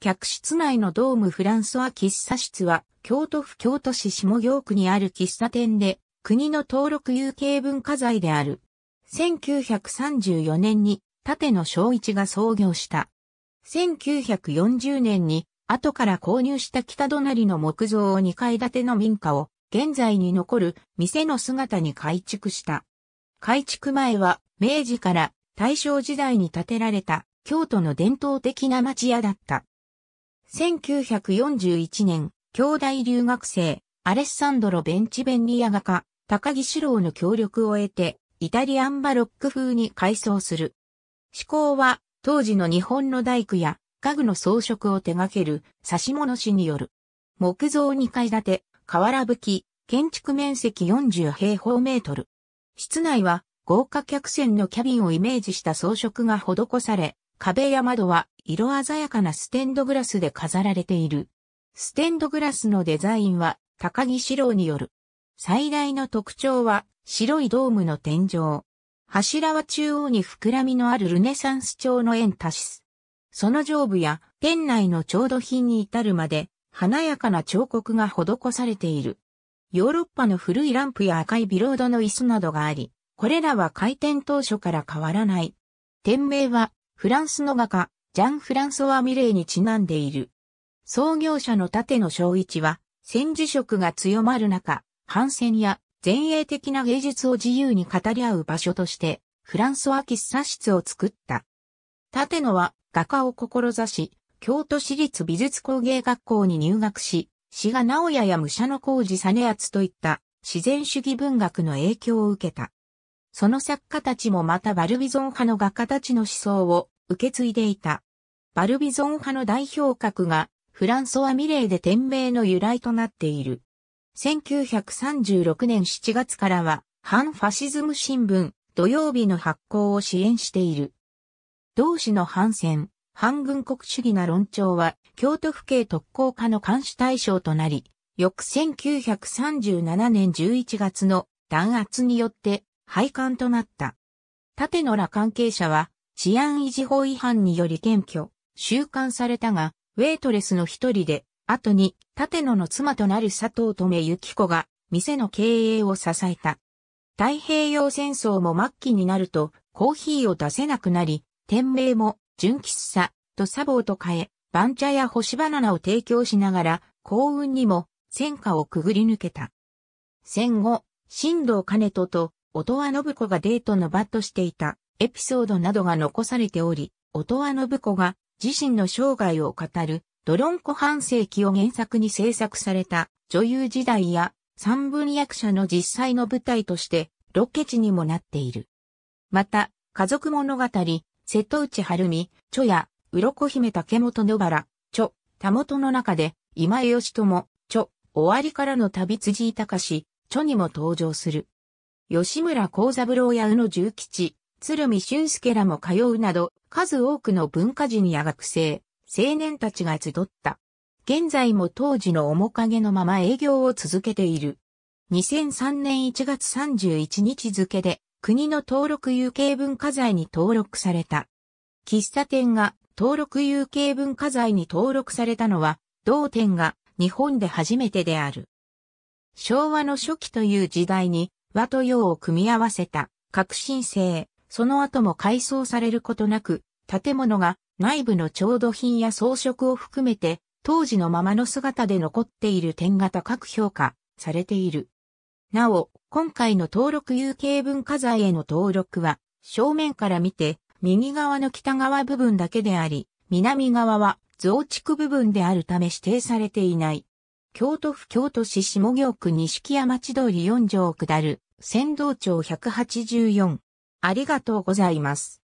客室内のドームフランソワ喫茶室は、京都府京都市下京区にある喫茶店で、国の登録有形文化財である。1934年に、立野正一が創業した。1940年に、後から購入した北隣の木造を2階建ての民家を、現在に残る店の姿に改築した。改築前は、明治から大正時代に建てられた、京都の伝統的な町屋だった。1941年、兄弟留学生、アレッサンドロ・ベンチベンリア画家、高木志郎の協力を得て、イタリアンバロック風に改装する。思考は、当時の日本の大工や家具の装飾を手掛けるし物師による。木造2階建て、瓦吹き、建築面積40平方メートル。室内は豪華客船のキャビンをイメージした装飾が施され、壁や窓は色鮮やかなステンドグラスで飾られている。ステンドグラスのデザインは高木四郎による。最大の特徴は白いドームの天井。柱は中央に膨らみのあるルネサンス調の円タシス。その上部や店内の調度品に至るまで華やかな彫刻が施されている。ヨーロッパの古いランプや赤いビロードの椅子などがあり、これらは開店当初から変わらない。店名はフランスの画家、ジャン・フランソワ・ミレーにちなんでいる。創業者の盾野正一は、戦時色が強まる中、反戦や前衛的な芸術を自由に語り合う場所として、フランソワ喫茶室を作った。盾野は画家を志し、京都市立美術工芸学校に入学し、志賀直哉や武者の工事実篤といった自然主義文学の影響を受けた。その作家たちもまたバルビゾン派の画家たちの思想を受け継いでいた。バルビゾン派の代表格がフランソワ・ミレーで天命の由来となっている。1936年7月からは反ファシズム新聞土曜日の発行を支援している。同志の反戦、反軍国主義な論調は京都府警特攻課の監視対象となり、翌1937年11月の弾圧によって廃刊となった。縦野ら関係者は治安維持法違反により検挙、収監されたが、ウェイトレスの一人で、後に縦野の妻となる佐藤留幸子が店の経営を支えた。太平洋戦争も末期になるとコーヒーを出せなくなり、店名も純喫茶と砂防と変え、番茶や干しバナナを提供しながら幸運にも戦火をくぐり抜けた。戦後、新道兼人と音羽信子がデートの場としていたエピソードなどが残されており、音羽信子が自身の生涯を語るドロンコ半世紀を原作に制作された女優時代や三分役者の実際の舞台としてロケ地にもなっている。また、家族物語、瀬戸内晴美、著や、鱗姫竹本野原、著、田元の中で、今江義友、著、終わりからの旅辻隆、著にも登場する。吉村幸三郎や宇野重吉、鶴見俊介らも通うなど、数多くの文化人や学生、青年たちが集った。現在も当時の面影のまま営業を続けている。2003年1月31日付で国の登録有形文化財に登録された。喫茶店が登録有形文化財に登録されたのは、同店が日本で初めてである。昭和の初期という時代に和と洋を組み合わせた革新性、その後も改装されることなく、建物が内部の調度品や装飾を含めて、当時のままの姿で残っている点が高く評価されている。なお、今回の登録有形文化財への登録は、正面から見て、右側の北側部分だけであり、南側は増築部分であるため指定されていない。京都府京都市下京区錦山地通り4条下る、仙道町184。ありがとうございます。